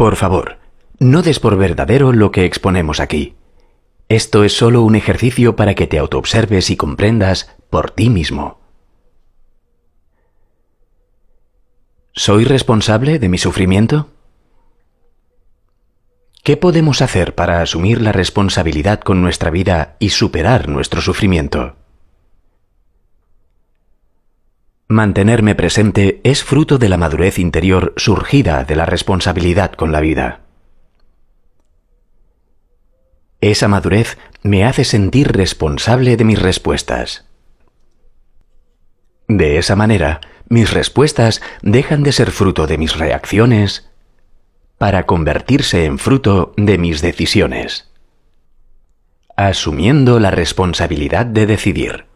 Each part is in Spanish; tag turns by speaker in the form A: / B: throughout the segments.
A: Por favor, no des por verdadero lo que exponemos aquí. Esto es solo un ejercicio para que te autoobserves y comprendas por ti mismo. ¿Soy responsable de mi sufrimiento? ¿Qué podemos hacer para asumir la responsabilidad con nuestra vida y superar nuestro sufrimiento? Mantenerme presente es fruto de la madurez interior surgida de la responsabilidad con la vida. Esa madurez me hace sentir responsable de mis respuestas. De esa manera, mis respuestas dejan de ser fruto de mis reacciones para convertirse en fruto de mis decisiones, asumiendo la responsabilidad de decidir.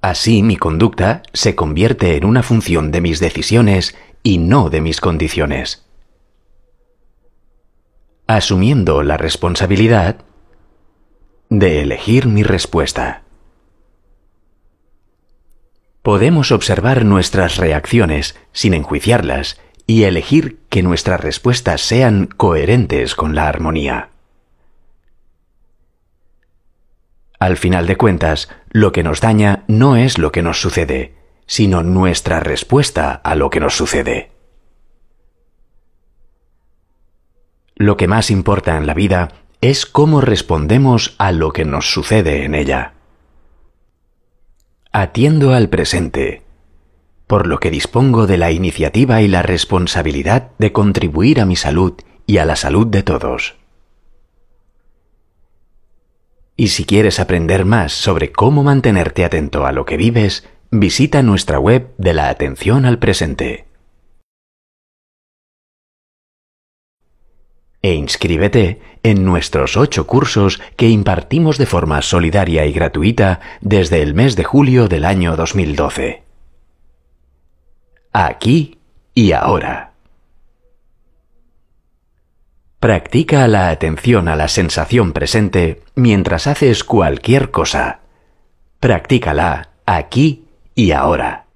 A: Así mi conducta se convierte en una función de mis decisiones y no de mis condiciones. Asumiendo la responsabilidad de elegir mi respuesta. Podemos observar nuestras reacciones sin enjuiciarlas y elegir que nuestras respuestas sean coherentes con la armonía. Al final de cuentas, lo que nos daña no es lo que nos sucede, sino nuestra respuesta a lo que nos sucede. Lo que más importa en la vida es cómo respondemos a lo que nos sucede en ella. Atiendo al presente, por lo que dispongo de la iniciativa y la responsabilidad de contribuir a mi salud y a la salud de todos. Y si quieres aprender más sobre cómo mantenerte atento a lo que vives, visita nuestra web de la atención al presente. E inscríbete en nuestros ocho cursos que impartimos de forma solidaria y gratuita desde el mes de julio del año 2012. Aquí y ahora. Practica la atención a la sensación presente mientras haces cualquier cosa. Practícala aquí y ahora.